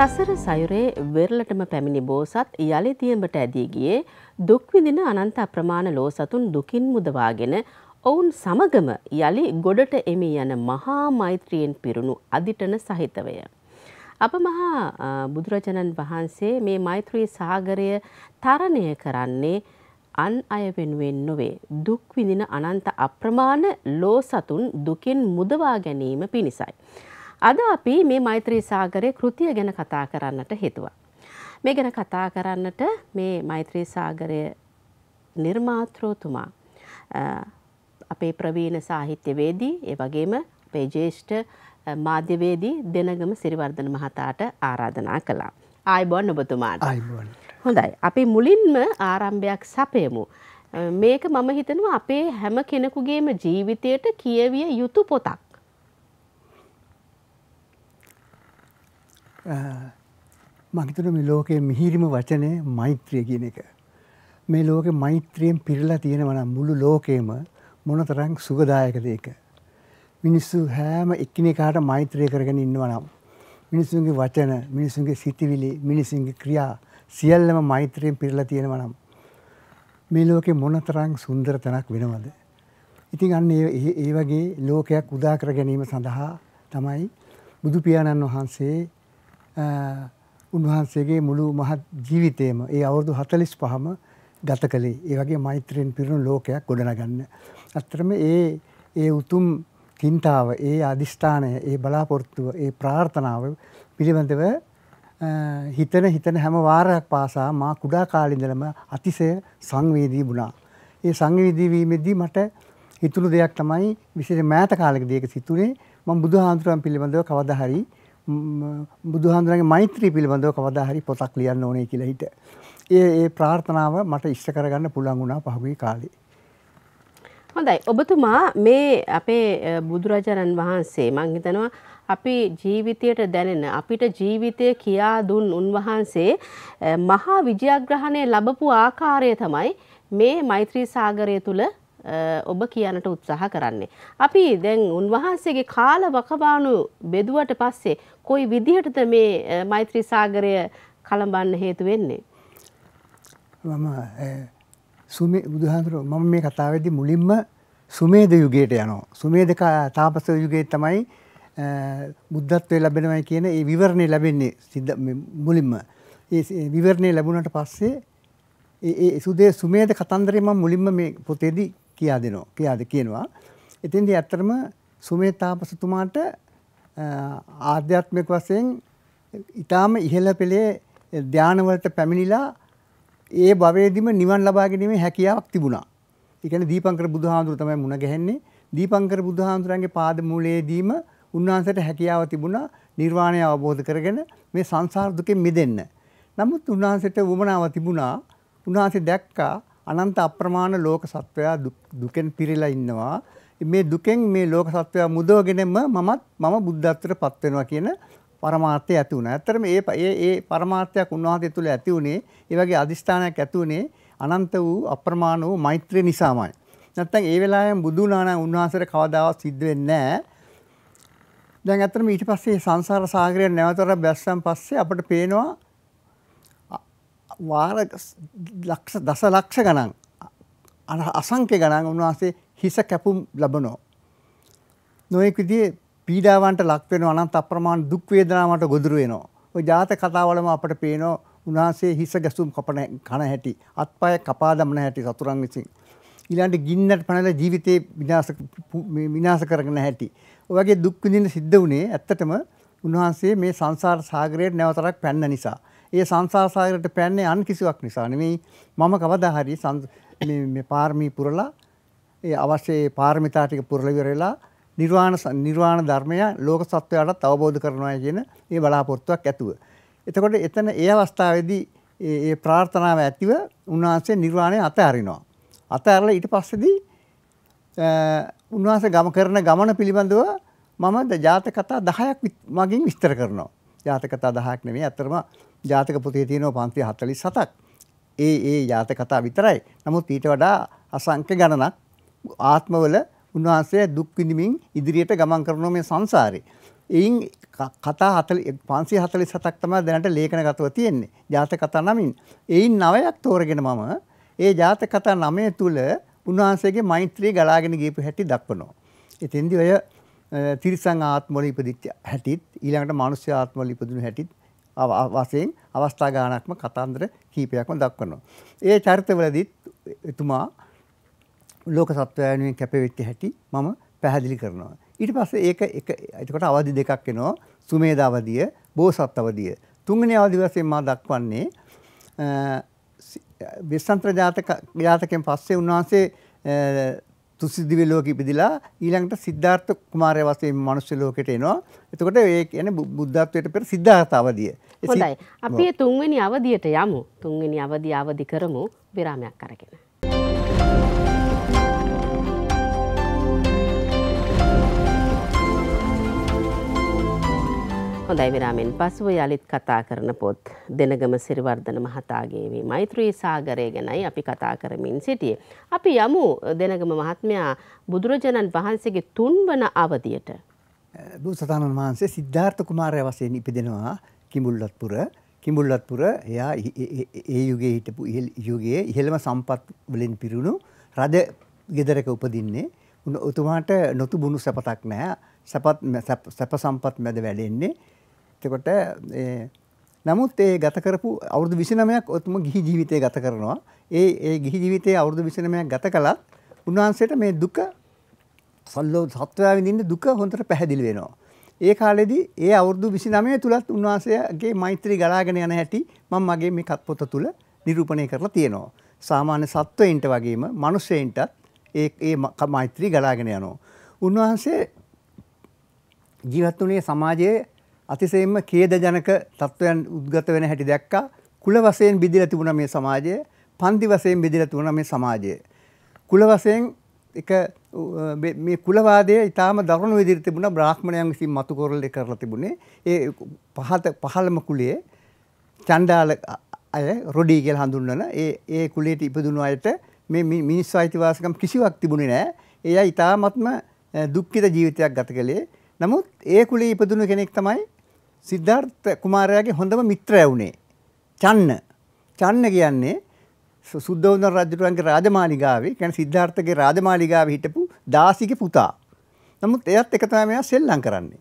සසර සයුරේ වෙරළටම පැමිණි බෝසත් යළි දියඹට ඇදී ගියේ දුක් විඳින අනන්ත අප්‍රමාණ ලෝසතුන් දුකින් මුදවාගෙන ඔවුන් සමගම යළි ගොඩට එමි යන මහා මෛත්‍රියෙන් පිරුණු අදිටන සහිතවය. අප මහා බුදුරජාණන් වහන්සේ මේ මෛත්‍රී සාගරය තරණය කරන්නේ අන් අය වෙනුවෙන් නොවේ දුක් විඳින අනන්ත අප්‍රමාණ ලෝසතුන් දුකින් මුදවා ගැනීම පිණිසයි. අද අපි මේ මෛත්‍රී සාගරයේ කෘතිය ගැන කතා කරන්නට හිතුවා. මේ ගැන කතා කරන්නට මේ මෛත්‍රී සාගරය නිර්මාතෘතුමා අපේ ප්‍රවීණ සාහිත්‍යවේදී ඒ වගේම අපේ ජේෂ්ඨ මාධ්‍යවේදී දෙනගම සිරිවර්ධන මහතාට ආරාධනා කළා. ආයිබෝන් ඔබතුමාට. ආයිබෝන්. හොඳයි. අපි මුලින්ම ආරම්භයක් සපයමු. මේක මම හිතනවා අපේ හැම කෙනෙකුගේම ජීවිතයට කියවිය යුතු පොතක්. මහිතන මේ ලෝකයේ මිහිරිම වචනය මෛත්‍රිය කියන එක. මේ ලෝකෙ මෛත්‍රියෙන් පිරිලා තියෙනවන මුළු ලෝකේම මොන තරං සුගදායකද එක. මිනිස්සු හෑම එක්කිනෙකාට මෛත්‍රය කරගෙන ඉන්නවනම්. මිනිසුන්ගේ වචන මිනිසුන්ගේ සිතිවිලි මිනිසුන්ගේ ක්‍රියා සියල්ලම මෛත්‍රයෙන් පිරලා තියෙනවනම්. මේ ලෝකෙ මොනතරං සුන්දර තැනක් වෙනවද. ඉතින් අන්න ඒ වගේ ලෝකයක් උදා කර ගැනීම සඳහා තමයි බුදුපියාණන් වහන්සේ උන්වහන්සේගේ මුළු මහත් ජීවිතයම ඒ අවුරුදු 45ම ගත කළේ. ඒ වගේ මෛත්‍රියෙන් පිරුණු ලෝකයක් ගොඩනගන්න. අත්‍තරම ඒ ඒ උතුම් චින්තාව, ඒ අදිෂ්ඨානය, ඒ බලාපොරොත්තුව, ඒ ප්‍රාර්ථනාව පිළිබඳව හිතන හිතන හැම වාරයක් පාසා මා කුඩා කාලේ ඉඳලම අතිශය සංවේදී වුණා. ඒ සංවේදී වීමෙදී මට හිතුණු දෙයක් තමයි විශේෂ මෑත කාලෙකදී ඒක සිතුනේ මම බුදුහාඳුරන් පිළිබඳව කවදා හරි බුදුහන්දරගේ මෛත්‍රී පිළිබඳව කවදා හරි පොතක් ලියන්න ඕනේ කියලා හිට. ඒ ඒ ප්‍රාර්ථනාව මට ඉෂ්ට කරගන්න පුළුවන් වුණා පහුගිය කාලේ. හොඳයි ඔබතුමා මේ අපේ බුදුරජාණන් වහන්සේ මං හිතනවා අපි ජීවිතයට දැනෙන අපිට ජීවිතය කියා දුන් උන්වහන්සේ මහා විජයග්‍රහණය ලබපු ආකාරය තමයි මේ මෛත්‍රී සාගරය තුළ ඔබ කියනට උත්සාහ කරන්නේ. අපි දැන් උන්වහන්සේගේ කාල වකවානු බෙදුවට පස්සේ කොයි විදිහටද මේ මෛත්‍රී සාගරය කලඹන්න හේතු වෙන්නේ. මම සුම බුදුහන්තර මම මේ කතාවදි මුලින්ම සුමේද යුගයට යනෝ. සුමේද තාපස යුගයේ තමයි බුද්ධත්වය ලැබෙනවයි කියන ඒ විවරණය ලැබෙන්නේ සිද්ධ මුලින්ම. ඒ විවරණය ලැබුණට පස්සේ ඒ සුදේ සුමේද කතන්දරේ මම මුලින්ම මේ පොතේදී කියා දෙනවා. කියාද කියනවා. එතෙන්දී ඇත්තටම සුමේ තාපසතුමාට ආධ්‍යාත්මික වශයෙන් ඊටාම ඉහළ පෙළේ ධානවලට පැමිණිලා ඒ භවයේදීම නිවන් ලබා ගැනීමේ හැකියාවක් තිබුණා. ඒ කියන්නේ දීපංකර බුදුහාඳුර තමයි මුණ ගැහෙන්නේ. දීපංකර බුදුහාඳුරන්ගේ පාද මූලයේදීම උන්වහන්සේට හැකියාව තිබුණා නිර්වාණය අවබෝධ කරගෙන මේ සංසාර දුකෙන් මිදෙන්න. නමුත් උන්වහන්සේට වමනාව තිබුණා. උන්වහන්සේ දැක්කා අනන්ත අප්‍රමාණ ලෝක සත්වයා දුකෙන් පිරීලා ඉන්නවා. මේ දුකෙන් මේ ලෝක සත්වයා මුදවගෙනම මමත් මම බුද්ධත්වයට පත් වෙනවා කියන පරමාර්ථය ඇති වුණා. ඇත්තටම ඒ ඒ ඒ පරමාර්ථයක් උන්වහන්සේ තුළ ඇති වුණේ ඒ වගේ අදිෂ්ඨානයක් ඇති වුණේ අනන්ත වූ අප්‍රමාණ වූ මෛත්‍රිය නිසාමයි. නැත්තම් ඒ වෙලාවෙන් බුදු නානා උන්වහන්සේට කවදාවත් සිද්ධ වෙන්නේ නැහැ. දැන් ඇත්තටම ඊට පස්සේ සංසාර සාගරය නැවතර බැස්සන් පස්සේ අපිට පේනවා වාර ලක්ෂ දස ලක්ෂ ගණන් අසංඛ්‍ය ගණන් උන්වහන්සේ හිස කැපුම් ලබනෝ. නොයෙක් විදිහේ පීඩාවන්ට ලක් වෙනවා නම් අප්‍රමාණ දුක් වේදනාවට ගොදුරු වෙනවා. ওই ජාත කතාවලම අපට පේනවා උන්වහන්සේ හිස ගැසුම් කපන කන හැටි, අත්පය කපා දමන හැටි සතුරන් විසින්. ඊළඟට ගින්නට පැනලා ජීවිතේ විනාශ විනාශ කරගෙන හැටි. ඔය වගේ දුක් විඳින සිද්ධ වුණේ ඇත්තටම උන්වහන්සේ මේ සංසාර සාගරයට නැවතරක් පැන්න නිසා. ඒ සංසාර සාගරයට පැන්නේ අන් කිසිවක් නිසා නෙමෙයි. මම කවදා හරි මේ පාරමී පුරලා ඒ අවශ්‍ය පාරමිතා ටික පුරලා ඉවර වෙලා නිර්වාණ නිර්වාණ ධර්මය ලෝක සත්වයාටත් අවබෝධ කරනවා කියන ඒ බලාපොරොත්තුවක් ඇතුව. එතකොට එතන ඒ අවස්ථාවේදී ඒ ප්‍රාර්ථනාව ඇතිව උන්වහන්සේ නිර්වාණය අතහරිනවා. අතහැරලා ඊට පස්සේදී උන්වහන්සේ ගම කරන ගමන පිළිබඳව මම ජාතක කතා 10ක් මගින් විස්තර කරනවා. ජාතක කතා 10ක් නෙමෙයි අතරම ජාතක පොතේ තියෙනවා 547ක්. ඒ ඒ ජාතක කතා විතරයි. නමුත් ඊට වඩා අසංඛ්‍ය ගණනක් ආත්මවල උන්වහන්සේ දුක් විඳමින් ඉදිරියට ගමන් කරනවා මේ සංසාරේ. එයින් කතා 547ක් තමයි දැනට ලේඛනගතව තියෙන්නේ. ජාතක කතා නමින්. එයින් නවයක් තෝරගෙන මම ඒ ජාතක කතා නමය තුල උන්වහන්සේගේ මෛත්‍රී ගලාගෙන ගියපු හැටි දක්වනවා. එතෙන්දී ඔය තිරිසන් ආත්මවල ඉපදිච්ච හැටිත් ඊළඟට මානුෂ්‍ය ආත්මවල ඉපදුණු හැටිත් වශයෙන් අවස්ථා ගානක්ම කතන්දර කීපයක්ම දක්වනවා. ඒ චරිතවලදීත් එතුමා ලෝක සත්වයනුවෙන් කැපවෙච්ච හැටි මම පැහැදිලි කරනවා. ඊට පස්සේ ඒක එක එතකොට අවදි දෙකක් එනවා සුමේද අවධිය බෝසත් අවධිය. තුන්වෙනි අවධි වශයෙන් මා දක්වන්නේ විස්සන්ත්‍ර ජාතක ජාතකයෙන් පස්සේ උන්වහන්සේ තුසිදිවි ලෝකෙ ඉපදිලා ඊළඟට සිද්ධාර්ථ කුමාරය වශයෙන් මනුස්ස ලෝකෙට එනවා. එතකොට ඒ කියන්නේ බුද්ධත්වයට පෙර සිද්ධාර්ථ අවධිය. හොඳයි. අපි තුන්වෙනි අවධියට යමු. තුන්වෙනි අවධිය අවදි කරමු විරාමයක් අරගෙන. හොඳයි විරාමෙන් පසුව යළිත් කතා කරන පොත් දෙනගම සිරිවර්ධන මහතාගේ මේ මෛත්‍රී සාගරය ගැනයි අපි කතා කරමින් සිටියේ. අපි යමු දෙනගම මහත්මයා බුදුරජාණන් වහන්සේගේ තුන්වන අවධියට. බුදුසතාණන් වහන්සේ සිද්ධාර්ථ කුමාරය වශයෙන් ඉපදෙනවා කිඹුල්වත්පුර. කිඹුල්වත්පුර එයා ඒ යුගයේ හිටපු යුගයේ ඉහළම සම්පත් වලින් පිරුණු රජ ගෙදරක උපදින්නේ. උතුමාට නොතුබුණු සැපතක් නැහැ. සැපත් සැප සම්පත් මැද වැඩෙන්නේ එතකොට නමුත් ඒ ගත කරපු අවුරුදු 29ක් ඔතුම ගිහි ජීවිතය ගත කරනවා. ඒ ඒ ගිහි ජීවිතයේ අවුරුදු 29ක් ගත කළත් උන්වහන්සේට මේ දුක සල්ලෝ සත්වයා විඳින්න දුක හොඳට පැහැදිලි වෙනවා. ඒ කාලෙදී ඒ අවුරුදු 29 තුලත් උන්වහන්සේගේ මෛත්‍රී ගලාගෙන යන හැටි මම මගේ මේ කත්පොත තුල නිරූපණය කරලා තියෙනවා. සාමාන්‍ය සත්වයින්ට වගේම මිනිස්සෙයින්ටත් ඒ ඒ මෛත්‍රී ගලාගෙන යනවා. උන්වහන්සේ ජීවත් වුණේ සමාජයේ අතිශයින්ම ඛේදජනක තත්වයන් උද්ගත වෙන හැටි දැක්කා. කුල වශයෙන් බෙදලා තිබුණා මේ සමාජය, පන්ති වශයෙන් බෙදලා තිබුණා මේ සමාජය. කුල වශයෙන් එක මේ කුලවාදය ඉතාම දරුණු විදිහට තිබුණා බ්‍රාහ්මණයන් විසින් මතු කරලා කරලා තිබුණේ. ඒ පහත පහළම කුලයේ චණ්ඩාල අය රොඩි කියලා හඳුන්වන ඒ ඒ කුලයට ඉපදුණු අයට මේ මිනිස් අයිතිවාසිකම් කිසිවක් තිබුණේ නැහැ. ඒ අය ඉතාමත්ම දුක්ඛිත ජීවිතයක් ගත කළේ. නමුත් ඒ කුලේ ඉපදුණු කෙනෙක් තමයි සිද්ධාර්ථ කුමාරයාගේ හොඳම මිත්‍රය වුණේ චන්න. චන්න කියන්නේ සුද්ධෝදන රජුගේ රාජමාලිගාවේ කියන්නේ සිද්ධාර්ථගේ රාජමාලිගාවේ හිටපු දාසිගේ පුතා. නමුත් එයත් එක තමයි මෙයා සෙල්ලම් කරන්නේ.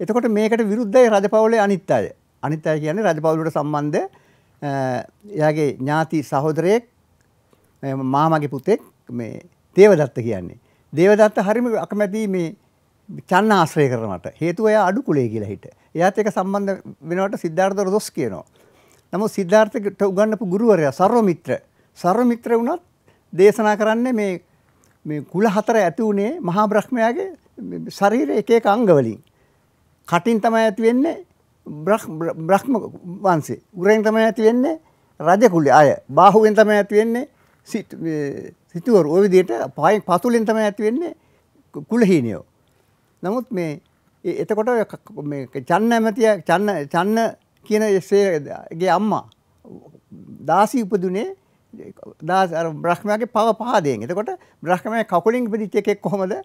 එතකොට මේකට විරුද්ධයි රජපෞලේ අනිත් අය. අනිත් අය කියන්නේ රජපෞලට සම්බන්ධ එයාගේ ඥාති සහෝදරයෙක් මාමගේ පුතෙක් මේ දේවදත්ත කියන්නේ. දේවදත්ත හරිම අකමැති මේ චන්න ආශ්‍රය කරනට හේතුව එයා අඩු කුලේ කියලා හිට. එයාත් ඒක සම්බන්ධ වෙනවට සිද්ධාර්ථ රොස් කියනවා. නමුත් සිද්ධාර්ථට උගන්වපු ගුරුවරයා සර්වමිත්‍ර සර්වමිත්‍ර වුණත් දේශනා කරන්නේ මේ මේ කුල හතර ඇති උනේ මහා බ්‍රහ්මයාගේ ශරීරයේ එක එක අංග වලින්. කටින් තමයි ඇති වෙන්නේ බ්‍රහ්ම වංශේ. උරෙන් තමයි ඇති වෙන්නේ රජ කුලය අය. බාහුවෙන් තමයි ඇති වෙන්නේ සිටුවරු. ওই විදිහට පහෙන් පතුලෙන් තමයි ඇති වෙන්නේ කුලහීනියෝ. නමුත් මේ එතකොට චන්න ඇමතිය චන්න චන්න කියන එසේගේ අම්මා දාසී උපදුනේ බ්‍රහ්මයාගේ පව පහදයෙන් එතකොට බ්‍රහ්මය කකුලින් පිදිච්ච එකෙක් කොහොමද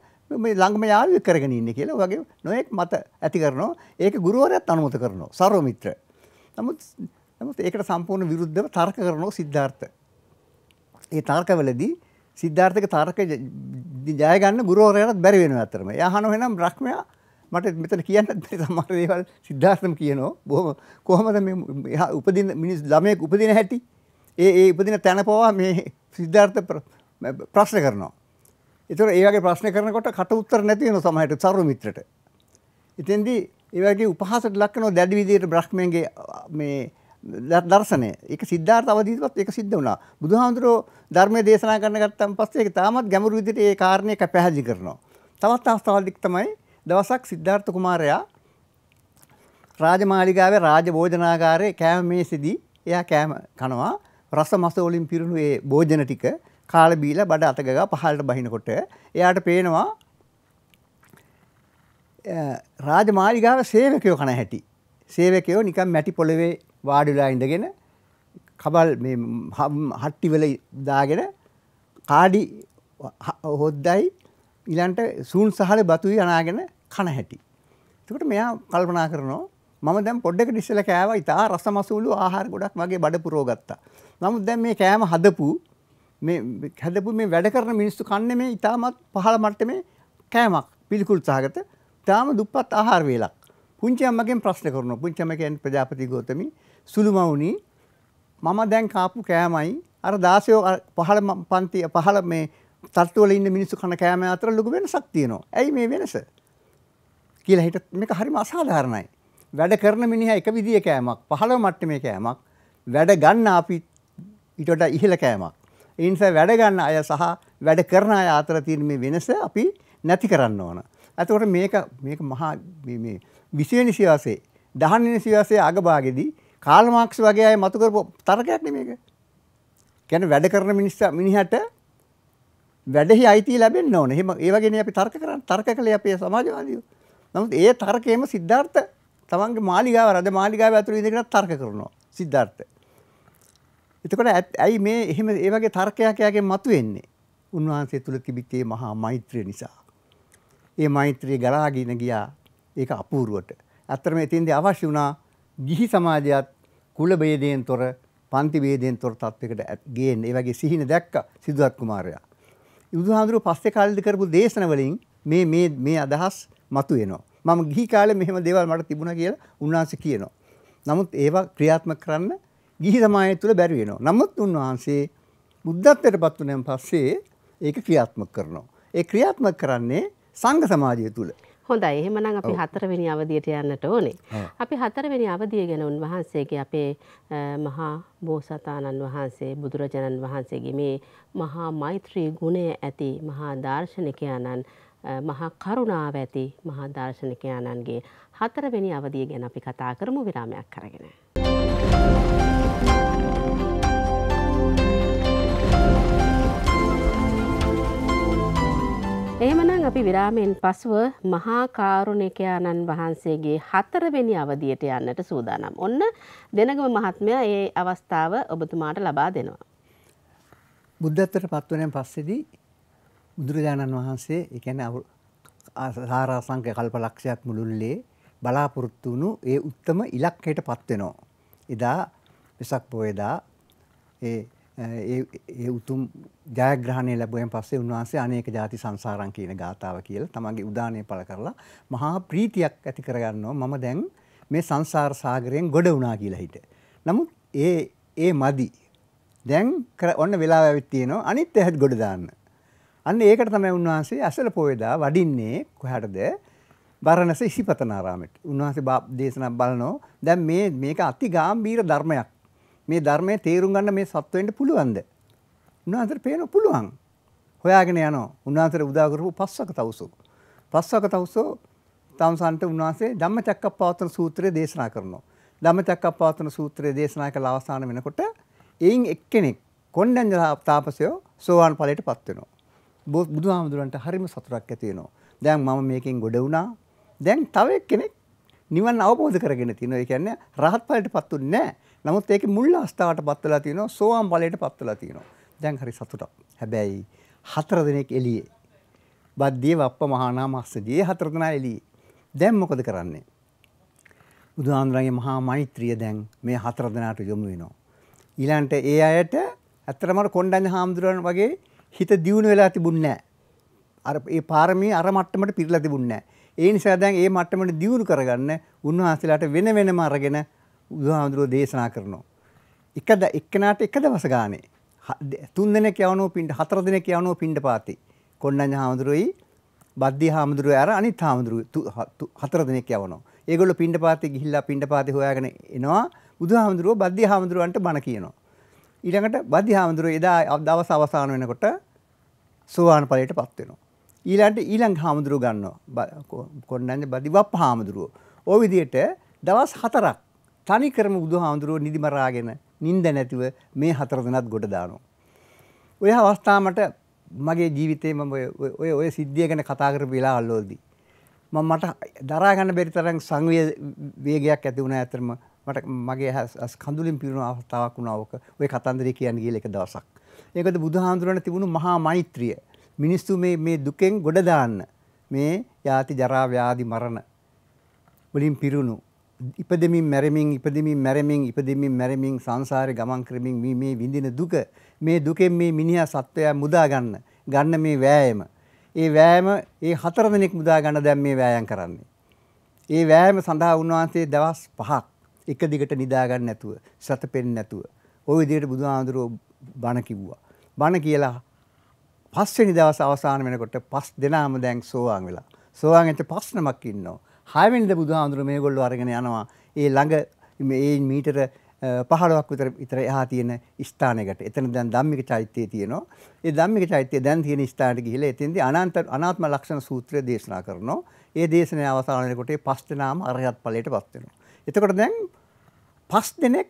මේ ළඟම යාළුව කරගෙන ඉන්නේ කියලා වගේ නොයෙක් මත ඇති කරනවා ඒක ගුරුවරයාත් අනුමත කරනවා සර්ව මිත්‍ර. නමුත් නමුත් ඒකට සම්පූර්ණ විරුද්ධව තර්ක කරනවා සිද්ධාර්ථ. ඒ තර්කවලදී සිද්ධාර්ථක තර්ක ජයගන්න ගුරුවරයටත් බැරි වෙනවා අතරම. එයා අහනවා එහෙනම් බ්‍රහ්මයා මට මෙතන කියන්නත් බැරි සමහර දේවල් සිද්ධාර්ථම කියනවා. බොහොම කොහමද මේ එහා උපදින මිනිස් ළමයෙක් උපදින හැටි ඒ ඒ උපදින තැන පවා මේ සිද්ධාර්ථ ප්‍රශ්න කරනවා. ඒතර ඒ වගේ ප්‍රශ්න කරනකොට කට උත්තර නැති වෙන සමහරට සරු මිත්‍රට. ඉතින්දී ඒ වගේ උපහාසට ලක් කරන දැඩි විදියට බ්‍රහ්මයන්ගේ මේ දර්ශනය. ඒක සිද්ධාර්ථ අවදීත්වත් ඒක සිද්ධ වුණා. බුදුහාමුදුරෝ ධර්මයේ දේශනා කරන්න ගත්තන් පස්සේ ඒක තාමත් ගැඹුරු විදිහට ඒ කාරණේ පැහැදිලි කරනවා. තවත් අවස්ථාවක් තමයි දවසක් සිද්ධාර්ථ කුමාරයා රාජමාලිගාවේ රාජභෝජනාගාරයේ කෑම මේසෙදී එයා කෑම කනවා රස මස වලින් පිරුණු ඒ භෝජන ටික කාල බීලා බඩ අත ගගා පහළට බහිනකොට එයාට පේනවා රාජමාලිගාවේ සේවකයෝ කන හැටි. සේවකයෝ නිකන් මැටි පොළවේ වාඩිලා ඉඳගෙන කබල් මේ හට්ටිවල දාගෙන කාඩි හොද්දයි ඉලන්ට සූන් සහල බතුයි අනාගෙන කන හැටි. එතකොට මෙයා කල්පනා කරනවා මම දැන් පොඩ්ඩකට ඉස්සෙල්ලා කෑවා ඉතා රසමසූලු ආහාර ගොඩක් වගේ බඩ පුරව ගත්තා. නමුත් දැන් මේ කෑම හදපු මේ හදපු මේ වැඩ කරන මිනිස්සු කන්නේ මේ ඉතාමත් පහළ මට්ටමේ කෑමක් පිළිකුල් සහගත ඉතාම දුප්පත් ආහාර වේලක්. පුංචි අම්මගෙන් ප්‍රශ්න කරනවා. පුංචි අම්ම කියන්නේ ප්‍රජාපති ගෝතමී සුළු මවුනි මම දැන් කාපු කෑමයි අර 16 පහළ පන්ති පහළ මේ තට්ටු වල ඉන්න මිනිස්සු කන කෑම අතර ලොකු වෙනසක් තියෙනවා. ඇයි මේ වෙනස? කියලා හිත මේක හරිම අසාධාරණයි. වැඩ කරන මිනිහා එක විදිය කෑමක්, පහළ මට්ටමේ කෑමක්, වැඩ ගන්න අපි ඊට වඩා ඉහළ කෑමක්. ඒ නිසා වැඩ ගන්න අය සහ වැඩ කරන අය අතර තියෙන මේ වෙනස අපි නැති කරන්න ඕන. එතකොට මේක මේක මහා මේ මේ 20 වෙනි සියවසේ 10 වෙනි සියවසේ අගභාගෙදී කාල් මාක්ස් වගේ අය මතු කරපු තර්කයක් නේ මේක. කියන්නේ වැඩ කරන මිනිස්සු මිනිහට වැඩෙහි අයිතිය ලැබෙන්න ඕන. එහෙම ඒ වගේනේ අපි තර්ක කරන්නේ. තර්ක කළේ අපේ සමාජවාදීයෝ. නමුත් ඒ තර්කයේම සිද්ධාර්ථ තමන්ගේ මාලිගාව රද මාලිගාව ඇතුළේ ඉඳගෙන තර්ක කරනවා. සිද්ධාර්ථ. එතකොට ඇයි මේ එහෙම ඒ වගේ තර්කයක් යාගේ මතුවෙන්නේ? උන්වහන්සේ තුල තිබිච්ච මේ මහා මෛත්‍රිය නිසා. ඒ මෛත්‍රිය ගලාගෙන ගියා. ඒක අපූර්වට. අත්‍තරම එතෙන්දී අවශ්‍ය වුණා ගිහි සමාජයත් කුල බේදයෙන් තොර පන්ති බේදයෙන් තොර තත්වයකට ගේන්න. ඒ වගේ සිහින දැක්ක සිද්ධාත් කුමාරයා. බුදුහාඳුරු පස්සේ කාලෙදි කරපු දේශනවලින් මේ මේ මේ අදහස් මතුවෙනවා. මම ගිහි කාලේ මෙහෙම දේවල් මට තිබුණා කියලා උන්වහන්සේ කියනවා. නමුත් ඒවා ක්‍රියාත්මක කරන්න ගිහි සමාජය තුළ බැරි වෙනවා. නමුත් උන්වහන්සේ බුද්ධත්වයට පත් වුණාන් පස්සේ ඒක ක්‍රියාත්මක කරනවා. ඒ ක්‍රියාත්මක කරන්නේ සංඝ සමාජය තුළ. හොඳයි එහෙමනම් අපි හතරවෙනි අවධියට යන්නට ඕනේ. අපි හතරවෙනි අවධිය ගැන උන්වහන්සේගේ අපේ මහා බෝසතාණන් වහන්සේ බුදුරජාණන් වහන්සේගේ මේ මහා මෛත්‍රී ගුණය ඇති මහා දාර්ශනිකයාණන් මහා කරුණාව ඇති මහා දාර්ශනිකයාණන්ගේ හතරවෙනි අවධිය ගැන අපි කතා කරමු විරාමයක් කරගෙන. Thank you. අපි විරාමයෙන් පසුව මහා කාරුණිකයාණන් වහන්සේගේ හතරවෙනි අවධියට යන්නට සූදානම්. ඔන්න දෙනගම මහත්මයා ඒ අවස්ථාව ඔබතුමාට ලබා දෙනවා. බුද්ධත්වයට පත්වනයෙන් පස්සේදී බුදුරජාණන් වහන්සේ ඒ කියන්නේ සාරාසංක කල්පලක්ෂයක් මුළුල්ලේ බලාපොරොත්තු වුණු ඒ උත්තම ඉලක්කයට පත් වෙනවා. එදා වෙසක් පොයදා ඒ ඒ උතුම් ජයග්‍රහණය ලැබුවෙන් පස්සේ උන්වහන්සේ අනේක ಜಾති සංසාරම් කියන ගාතාව කියලා තමන්ගේ උදානය පළ කරලා මහා ප්‍රීතියක් ඇති කරගන්නවා මම දැන් මේ සංසාර සාගරයෙන් ගොඩ වුණා කියලා හිට. නමුත් ඒ ඒ මදි. දැන් ඔන්න වෙලාව ඇවිත් තියෙනවා අනිත් ඇහත් ගොඩ දාන්න. අන්න ඒකට තමයි උන්වහන්සේ ඇසල පොයදා වඩින්නේ කොහටද? බරණස ඉසිපතනාරාමයට. උන්වහන්සේ දේශනා බලනෝ දැන් මේ මේක අති ගැඹීර ධර්මයක්. මේ ධර්මය තේරුම් ගන්න මේ සත්වෙන්ට පුළුවන්ද? උන්වහන්සේට පේන පුළුවන්. හොයාගෙන යනවා. උන්වහන්සේට උදා කරපු පස්වක තවුසෝ. පස්වක තවුසෝ තවුසන්ට උන්වහන්සේ ධම්මචක්කප්පවත්තන සූත්‍රය දේශනා කරනවා. ධම්මචක්කප්පවත්තන සූත්‍රය දේශනා කළ අවසාන වෙනකොට එයින් එක්කෙනෙක් කොණ්ඩඤ්ඤ තාපසයෝ සෝවාන් ඵලයට පත් වෙනවා. බුදුහාමුදුරන්ට හරිම සතුටක් ඇති වෙනවා. දැන් මම මේකෙන් ගොඩ වුණා. දැන් තව එක්කෙනෙක් නිවන් අවබෝධ කරගෙන තිනවා. ඒ කියන්නේ රහත් ඵලයටපත් උන්නේ නැහැ. නමුත් ඒක මුල් අවස්ථාවට පත් වෙලා තියෙනවා සෝවාන් ඵලයට පත් වෙලා තියෙනවා. දැන් හරි සතුටක්. හැබැයි හතර දිනක් එළියේ. බද්දී වප්ප මහානාමස්සදී හතර දිනා එළියේ. දැන් මොකද කරන්නේ? බුදුහාඳුරගේ මහා මෛත්‍රිය දැන් මේ හතර දිනාට යොමු වෙනවා. ඊළඟට ඒ අයට ඇත්තටම කොණ්ඩඤ්ඤ හාමුදුරන් වගේ හිත දියුණු වෙලා තිබුණේ නැහැ. අර ඒ පාරමී අර මට්ටමට පිරලා තිබුණේ නැහැ. ඒ නිසා දැන් ඒ මට්ටමට දියුණු කරගන්න උන්වහන්සේලාට වෙන වෙනම අරගෙන බුදුහාමුදුරුවෝ දේශනා කරනවා. එක එක්කෙනාට එක දවස ගානේ තුන් දෙනෙක් යවනෝ පින්ඩ හතර දෙනෙක් යවනෝ පින්ඩ පාති. කොණ්ණඤ්ඤ හාමුදුරුවෝයි බද්දි හාමුදුරුවෝ අර අනිත් හාමුදුරුවෝ හතර දෙනෙක් යවනෝ. ඒගොල්ලෝ පින්ඩ පාති ගිහිල්ලා පින්ඩ පාති හොයාගෙන එනවා. බුදුහාමුදුරුවෝ බද්දි හාමුදුරුවන්ට බණ කියනවා. ඊළඟට බද්දි හාමුදුරුවෝ එදා දවස අවසන් වෙනකොට සෝවාන් ඵලයටපත් වෙනවා. ඊළඟට ඊළඟ හාමුදුරුවෝ ගන්නවා. කොණ්ණඤ්ඤ බද්දි වප්ප හාමුදුරුවෝ. ওই විදිහට දවස් හතරක් තනි කරම බුදුහාමුදුරුව නිදිමරාගෙන නින්ද නැතිව මේ හතර දෙනත් ගොඩ දානවා. ඔය අවස්ථාවට මගේ ජීවිතේ මම ඔය ඔය සිද්ධිය ගැන කතා කරපු වෙලාවල්වලදී මම මට දරා ගන්න බැරි තරම් සංවේගයක් ඇති වුණා අතරම මට මගේ කඳුලින් පිරුණු අවස්ථාවක් වුණා ඕක ඔය කතන්දරේ කියන්නේ කියලා එක දවසක්. ඒකද බුදුහාඳුරණ තිබුණු මහා මෛත්‍රිය. මිනිස්සු මේ මේ දුකෙන් ගොඩ දාන්න මේ යාති ජරා ව්‍යාධි මරණ වලින් පිරුණු ඉපදෙමින් මැරෙමින් ඉපදෙමින් මැරෙමින් ඉපදෙමින් මැරෙමින් සංසාරේ ගමන් කරමින් මේ මේ විඳින දුක මේ දුකෙන් මේ මිනිහා සත්වයා මුදා ගන්න ගන්න මේ වෑයම ඒ වෑයම ඒ හතර දිනක් මුදා ගන්න දැන් මේ වෑයම් කරන්නේ ඒ වෑයම සඳහා උන්වහන්සේ දවස් පහක් එක දිගට නිදා ගන්න නැතුව සතපෙන්නේ නැතුව ওই විදිහට බුදුහාඳුරෝ බණ කිව්වා බණ කියලා පස්වෙනි දවස් අවසාන වෙනකොට පස් දෙනාම දැන් සෝවාන් වෙලා සෝවාන් ඇච්ච ප්‍රශ්නමක් ඉන්නවා හයවෙනිද බුදුහාමුදුරුවෝ මේගොල්ලෝ අරගෙන යනවා ඒ ළඟ මේ මීටර 15ක් විතර විතර එහා තියෙන ස්ථානයකට. එතන දැන් ධම්මික චෛත්‍යය තියෙනවා. ඒ ධම්මික චෛත්‍යය දැන් තියෙන ස්ථානට ගිහිලා එතෙන්දී අනන්ත අනාත්ම ලක්ෂණ සූත්‍රය දේශනා කරනවා. ඒ දේශනාව අවසන් වෙනකොට පස් දෙනාම අරහත් ඵලයටපත් වෙනවා. එතකොට දැන් පස් දෙනෙක්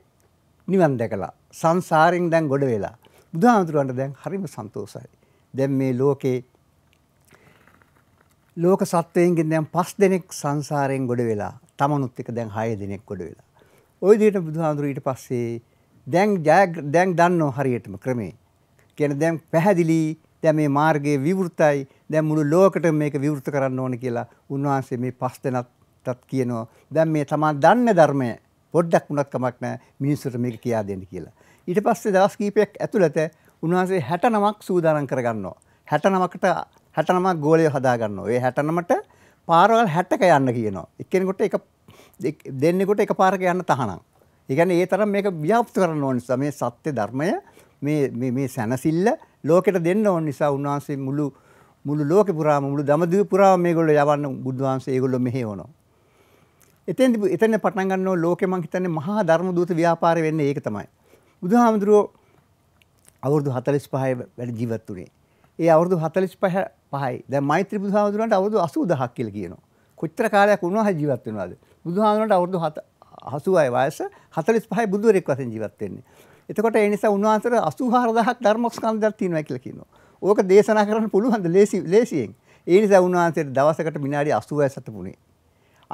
නිවන් දැකලා සංසාරෙන් දැන් ගොඩ වෙලා බුදුහාමුදුරන්ට දැන් හරිම සන්තෝසයි. දැන් මේ ලෝකේ ලෝක සත්වයන්ගෙන් දැන් පස් දෙනෙක් සංසාරයෙන් ගොඩ වෙලා තමනුත් එක දැන් හය දෙනෙක් ගොඩ වෙලා. ඔය දිහට බුදුහාඳුර ඊට පස්සේ දැන් ජය දැන් දන්නෝ හරියටම ක්‍රමේ. කියන දැන් පැහැදිලි දැන් මේ මාර්ගයේ විවෘතයි දැන් මුළු ලෝකෙටම මේක විවෘත කරන්න ඕන කියලා උන්වහන්සේ මේ පස් දෙනාටත් කියනවා. දැන් මේ තමා දන්න ධර්මය පොඩ්ඩක් වුණත් කමක් නැහැ මිනිස්සුන්ට මේක කියා දෙන්න කියලා. ඊට පස්සේ දවස් කීපයක් ඇතුළත උන්වහන්සේ 69ක් සූදානම් කරගන්නවා. 69කට 69ක් ගෝලය හදා ගන්නවා. ඒ 69ට පාරවල් 60ක යන්න කියනවා. එක්කෙනෙකුට එක දෙන්නෙකුට එක පාරක යන්න තහනම්. ඒ කියන්නේ ඒ තරම් මේක ව්‍යාප්ත කරන්න ඕන නිසා මේ සත්‍ය ධර්මය මේ මේ මේ සැනසille ලෝකෙට දෙන්න ඕන නිසා උන්වහන්සේ මුළු මුළු ලෝකෙ පුරාම මුළු දමදිව පුරාම මේගොල්ලෝ යවන්න බුදුහාමසේ ඒගොල්ලෝ මෙහෙවනවා. එතෙන් එතන පටන් ගන්නෝ ලෝකෙ මං හිතන්නේ මහා ධර්ම දූත ව්‍යාපාරය වෙන්නේ ඒක තමයි. බුදුහාමුදුරුවෝ අවුරුදු 45 වැඩ ජීවත් වුණේ. ඒ අවුරුදු 45 පහයි දැන් මෛත්‍රී බුදුහාමුදුරන්ට අවුරුදු 80000ක් කියලා කියනවා. කොච්චර කාලයක් උන්වහන්සේ ජීවත් වෙනවද? බුදුහාමුදුරන්ට අවුරුදු 86යි වයස 45යි බුදුරෙක් වශයෙන් ජීවත් වෙන්නේ. එතකොට ඒ නිසා උන්වහන්සේට 84000ක් ධර්මස්කන්ධයක් තියෙනවා කියලා කියනවා. ඕක දේශනා කරන්න පුළුවන්ද ලේසි ලේසියෙන්. ඒ නිසා උන්වහන්සේට දවසකට විනාඩි 80යි සතපුනේ.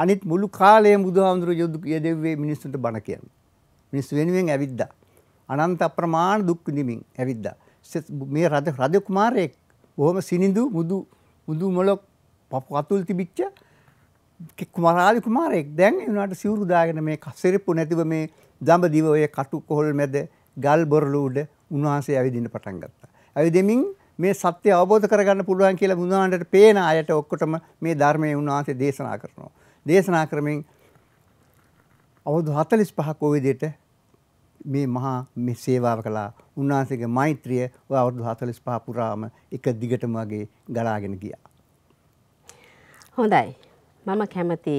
අනිත් මුළු කාලයම බුදුහාමුදුරු යොදු යදෙව්වේ මිනිස්සුන්ට බණ කියන්නේ. මිනිස්සු වෙනුවෙන් ඇවිද්දා. අනන්ත අප්‍රමාණ දුක් විඳින්මින් ඇවිද්දා. මේ රජ රජ කුමාරයෙක් බොහොම සිනිඳු මුදු මුදු මොලොක් පපු අතුල් තිබිච්ච කුමරාලි කුමාරයෙක් දැන් එනාට සිවුරු දාගෙන මේ කසෙරප්පු නැතිව මේ දඹදිව ඔය කටු කොහොල් මැද ගල් බොරළු උඩ උන්වහන්සේ ඇවිදින්න පටන් ගත්තා. ඇවිදෙමින් මේ සත්‍ය අවබෝධ කරගන්න පුළුවන් කියලා බුදුහාමරට පේන අයට ඔක්කොටම මේ ධර්මයේ උන්වහන්සේ දේශනා කරනවා. දේශනා කරමින් අවුරුදු 45ක ওই විදිහට මේ මහා මේ සේවාව කළා. උන්වහන්සේගේ මෛත්‍රිය ඔය අවුරුදු 45 පුරාම එක දිගටම වගේ ගලාගෙන ගියා. හොඳයි. මම කැමති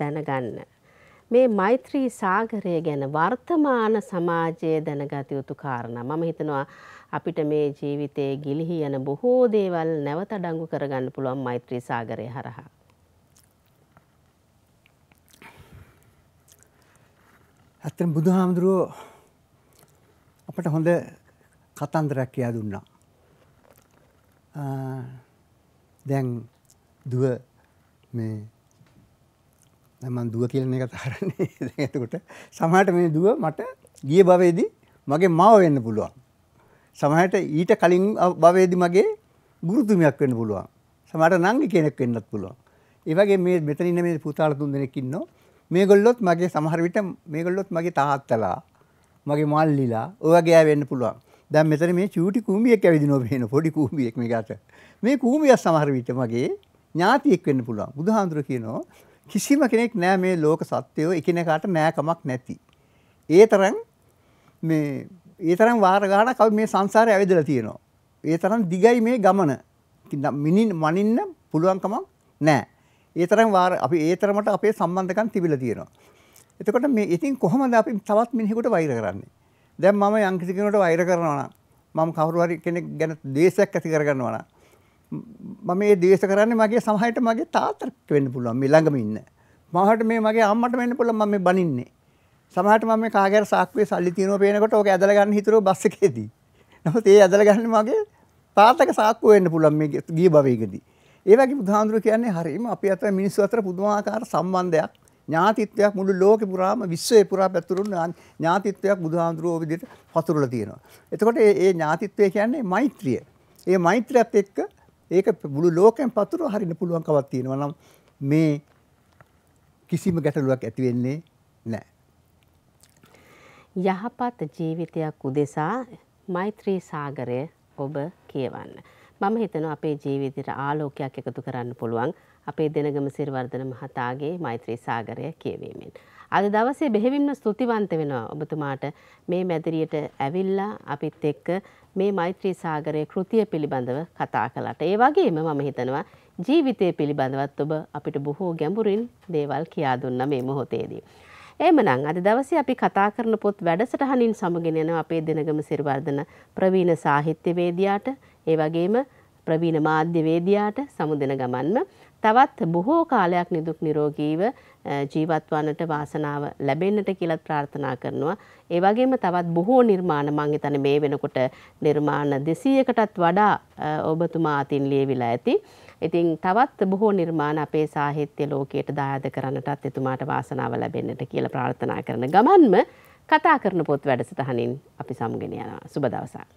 දැනගන්න. මේ මෛත්‍රී සාගරය ගැන වර්තමාන සමාජයේ දැනගත යුතු කාරණා. මම හිතනවා අපිට මේ ජීවිතයේ ගිලිහි යන බොහෝ දේවල් නැවත අඩංගු කරගන්න පුළුවන් මෛත්‍රී සාගරය හරහා. ඇත්තට බුදුහාමුදුරුවෝ අපට හොඳ කතන්දරයක් කියා දුන්නා. දැන් දුව මේ මන් දුව කියන එක තරන්නේ එතකොට සමහරට මේ දුව මට ගිය භවයේදී මගේ මාව වෙන්න පුළුවන්. සමහරට ඊට කලින් භවයේදී මගේ ගුරුතුමියක් වෙන්න පුළුවන්. සමහරට නංගි කෙනෙක් වෙන්නත් පුළුවන්. ඒ වගේ මේ මෙතන ඉන්න මේ පුතාලා තුන් දෙනෙක් ඉන්නෝ මේගොල්ලොත් මගේ සමහර විට මේගොල්ලොත් මගේ තාත්තලා මගේ මල්ලිලා ඔයගේ වෙන්න පුළුවන් දැන් මෙතන මේ චූටි කූඹියෙක් ඇවිදිනවා පේන පොඩි කූඹියෙක් මේකට මේ කූඹිය සමහර විට මගේ ඥාතියෙක් වෙන්න පුළුවන් බුදුහාඳුර කියනවා කිසිම කෙනෙක් නෑ මේ ලෝක සත්‍යෝ එකිනෙකාට නෑකමක් නැති ඒ තරම් මේ ඒ තරම් වාර ගාණක් අපි මේ සංසාරේ ඇවිදලා තියෙනවා ඒ තරම් දිගයි මේ ගමන. මිනින් මනින්න පුළුවන්කමක් නැහැ. ඒ තරම් වාර අපි ඒ තරමට අපේ සම්බන්ධකම් තිබිලා තියෙනවා. එතකොට මේ ඉතින් කොහොමද අපි තවත් මිනිහෙකුට වෛර කරන්නේ? දැන් මම යම් කිසි කෙනෙකුට වෛර කරනවා නම් මම කවුරු හරි කෙනෙක් ගැන ද්වේෂයක් ඇති කරගන්නවා නම් මම මේ ද්වේෂ කරන්නේ මගේ සමහරට මගේ තාත්තට වෙන්න පුළුවන් මේ ළඟම ඉන්න. මහට මේ මගේ අම්මට වෙන්න පුළුවන් මම මේ බනින්නේ. සමහරට මම මේ කාගේ හරි සාක්කුවේ සල්ලි තියෙනවා පේනකොට ඕක ඇදලා ගන්න හිතුවෝ බස් එකේදී. නමුත් ඒ ඇදලා ගන්න මගේ තාත්තක සාක්කුව වෙන්න පුළුවන් මේ ගිය භවයකදී. ඒ වගේ බුදුහාඳුරු කියන්නේ හරීම අපි අතර මිනිස්සු අතර පුදුමාකාර සම්බන්ධයක්. ඥාතිත්වයක් මුළු ලෝකෙ පුරාම විශ්වය පුරා පැතුරුණු ඥාතිත්වයක් බුදුහාමුදුරුවෝ ඔය විදිහට පතුරලා තියෙනවා. එතකොට ඒ ඥාතිත්වය කියන්නේ මෛත්‍රිය. ඒ මෛත්‍රියත් එක්ක ඒක මුළු ලෝකෙම පතුරව හරින්න පුළුවන්කමක් තියෙනවා. නම් මේ කිසිම ගැටලුවක් ඇති වෙන්නේ නැහැ. යහපත් ජීවිතයක් උදෙසා මෛත්‍රී සාගරය ඔබ කියවන්න. මම හිතනවා අපේ ජීවිතයට ආලෝකයක් එකතු කරන්න පුළුවන් අපේ දෙනගම සිරිවර්ධන මහතාගේ මෛත්‍රී සාගරය කියවීමෙන්. අද දවසේ බෙහෙවින්ම ස්තුතිවන්ත වෙනවා ඔබතුමාට මේ මැදිරියට ඇවිල්ලා අපිත් එක්ක මේ මෛත්‍රී සාගරයේ කෘතිය පිළිබඳව කතා කළාට. ඒ වගේම මම හිතනවා ජීවිතය පිළිබඳවත් ඔබ අපිට බොහෝ ගැඹුරින් දේවල් කියා දුන්න මේ මොහොතේදී. එමනම් අද දවසේ අපි කතා කරන පොත් වැඩසටහනින් සමගෙන යන අපේ දෙනගම සිරිවර්ධන ප්‍රවීණ සාහිත්‍යවේදියාට ඒ වගේම ප්‍රවීණ මාධ්‍යවේදියාට සමුදෙන ගමන්ම තවත් බොහෝ කාලයක් නිදුක් නිරෝගීව ජීවත් වන්නට වාසනාව ලැබෙන්නට කියලා ප්‍රාර්ථනා කරනවා. ඒ වගේම තවත් බොහෝ නිර්මාණ මම හිතන්නේ මේ වෙනකොට නිර්මාණ 200කටත් වඩා ඔබතුමා අතින් ලියවිලා ඇති. ඉතින් තවත් බොහෝ නිර්මාණ අපේ සාහිත්‍ය ලෝකයට දායාද කරන්නටත් එතුමාට වාසනාව ලැබෙන්නට කියලා ප්‍රාර්ථනා කරන ගමන්ම කතා කරන පොත් වැඩසටහනින් අපි සමුගෙන යනවා. සුබ දවසක්.